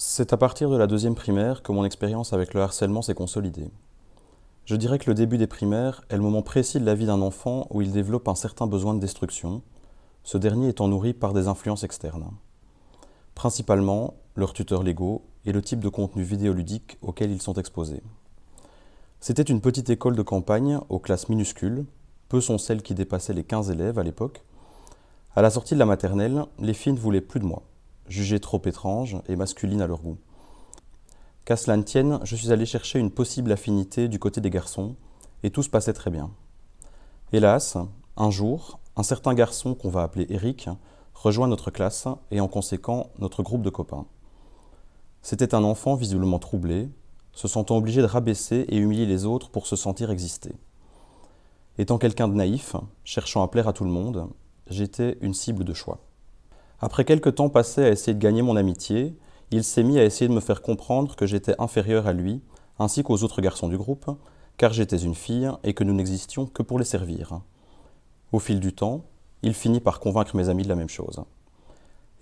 C'est à partir de la deuxième primaire que mon expérience avec le harcèlement s'est consolidée. Je dirais que le début des primaires est le moment précis de la vie d'un enfant où il développe un certain besoin de destruction, ce dernier étant nourri par des influences externes. Principalement leurs tuteurs légaux et le type de contenu vidéoludique auquel ils sont exposés. C'était une petite école de campagne aux classes minuscules, peu sont celles qui dépassaient les 15 élèves à l'époque. À la sortie de la maternelle, les filles ne voulaient plus de moi jugées trop étrange et masculine à leur goût. Qu'à cela ne tienne, je suis allé chercher une possible affinité du côté des garçons, et tout se passait très bien. Hélas, un jour, un certain garçon qu'on va appeler Eric rejoint notre classe et en conséquent notre groupe de copains. C'était un enfant visiblement troublé, se sentant obligé de rabaisser et humilier les autres pour se sentir exister. Étant quelqu'un de naïf, cherchant à plaire à tout le monde, j'étais une cible de choix. Après quelques temps passé à essayer de gagner mon amitié, il s'est mis à essayer de me faire comprendre que j'étais inférieur à lui, ainsi qu'aux autres garçons du groupe, car j'étais une fille et que nous n'existions que pour les servir. Au fil du temps, il finit par convaincre mes amis de la même chose.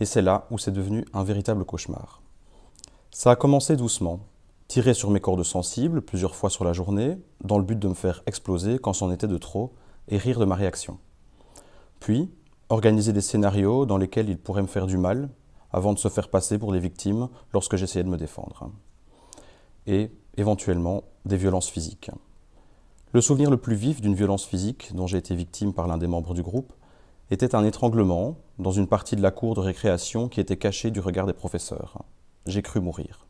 Et c'est là où c'est devenu un véritable cauchemar. Ça a commencé doucement, tiré sur mes cordes sensibles plusieurs fois sur la journée, dans le but de me faire exploser quand c'en était de trop, et rire de ma réaction. Puis, organiser des scénarios dans lesquels ils pourraient me faire du mal avant de se faire passer pour des victimes lorsque j'essayais de me défendre. Et éventuellement des violences physiques. Le souvenir le plus vif d'une violence physique dont j'ai été victime par l'un des membres du groupe était un étranglement dans une partie de la cour de récréation qui était cachée du regard des professeurs. J'ai cru mourir.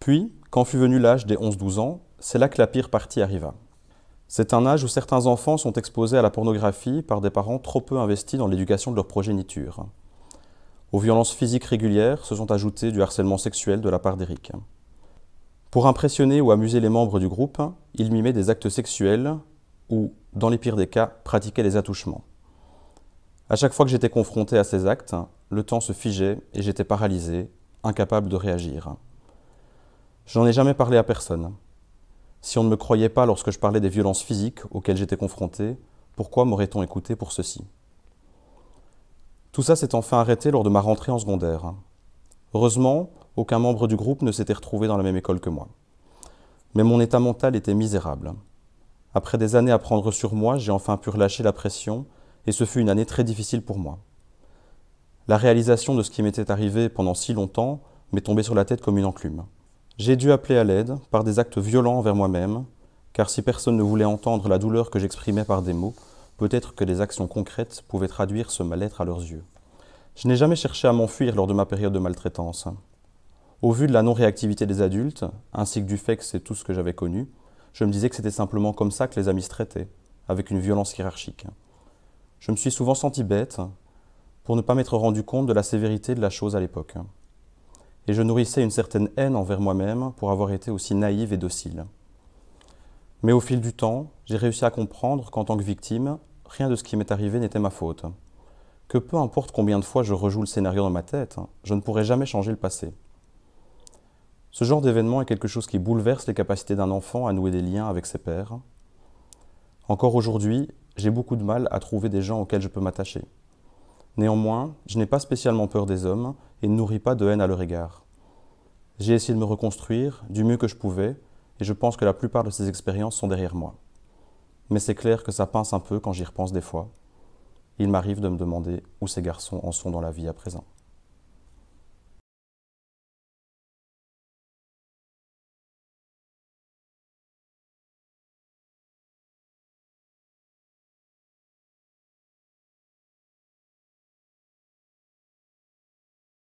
Puis, quand fut venu l'âge des 11-12 ans, c'est là que la pire partie arriva. C'est un âge où certains enfants sont exposés à la pornographie par des parents trop peu investis dans l'éducation de leur progéniture. Aux violences physiques régulières se sont ajoutés du harcèlement sexuel de la part d'Eric. Pour impressionner ou amuser les membres du groupe, il mimait des actes sexuels ou, dans les pires des cas, pratiquait des attouchements. À chaque fois que j'étais confronté à ces actes, le temps se figeait et j'étais paralysé, incapable de réagir. Je n'en ai jamais parlé à personne. Si on ne me croyait pas lorsque je parlais des violences physiques auxquelles j'étais confronté, pourquoi m'aurait-on écouté pour ceci Tout ça s'est enfin arrêté lors de ma rentrée en secondaire. Heureusement, aucun membre du groupe ne s'était retrouvé dans la même école que moi. Mais mon état mental était misérable. Après des années à prendre sur moi, j'ai enfin pu relâcher la pression, et ce fut une année très difficile pour moi. La réalisation de ce qui m'était arrivé pendant si longtemps m'est tombée sur la tête comme une enclume. J'ai dû appeler à l'aide par des actes violents envers moi-même, car si personne ne voulait entendre la douleur que j'exprimais par des mots, peut-être que des actions concrètes pouvaient traduire ce mal-être à leurs yeux. Je n'ai jamais cherché à m'enfuir lors de ma période de maltraitance. Au vu de la non-réactivité des adultes, ainsi que du fait que c'est tout ce que j'avais connu, je me disais que c'était simplement comme ça que les amis se traitaient, avec une violence hiérarchique. Je me suis souvent senti bête pour ne pas m'être rendu compte de la sévérité de la chose à l'époque et je nourrissais une certaine haine envers moi-même pour avoir été aussi naïve et docile. Mais au fil du temps, j'ai réussi à comprendre qu'en tant que victime, rien de ce qui m'est arrivé n'était ma faute. Que peu importe combien de fois je rejoue le scénario dans ma tête, je ne pourrai jamais changer le passé. Ce genre d'événement est quelque chose qui bouleverse les capacités d'un enfant à nouer des liens avec ses pères. Encore aujourd'hui, j'ai beaucoup de mal à trouver des gens auxquels je peux m'attacher. Néanmoins, je n'ai pas spécialement peur des hommes et ne nourris pas de haine à leur égard. J'ai essayé de me reconstruire du mieux que je pouvais, et je pense que la plupart de ces expériences sont derrière moi. Mais c'est clair que ça pince un peu quand j'y repense des fois. Il m'arrive de me demander où ces garçons en sont dans la vie à présent.